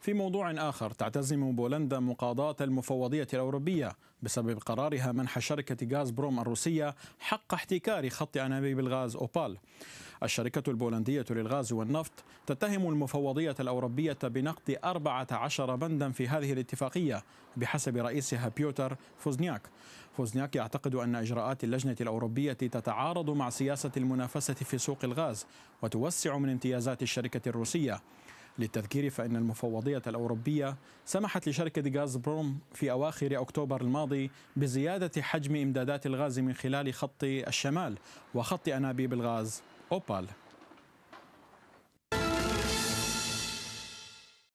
في موضوع آخر تعتزم بولندا مقاضاة المفوضية الأوروبية بسبب قرارها منح شركة غاز بروم الروسية حق احتكار خط أنابيب الغاز أوبال الشركة البولندية للغاز والنفط تتهم المفوضية الأوروبية بنقض 14 بندا في هذه الاتفاقية بحسب رئيسها بيوتر فوزنياك فوزنياك يعتقد أن إجراءات اللجنة الأوروبية تتعارض مع سياسة المنافسة في سوق الغاز وتوسع من امتيازات الشركة الروسية للتذكير فإن المفوضية الأوروبية سمحت لشركة غاز بروم في أواخر أكتوبر الماضي بزيادة حجم إمدادات الغاز من خلال خط الشمال وخط أنابيب الغاز أوبال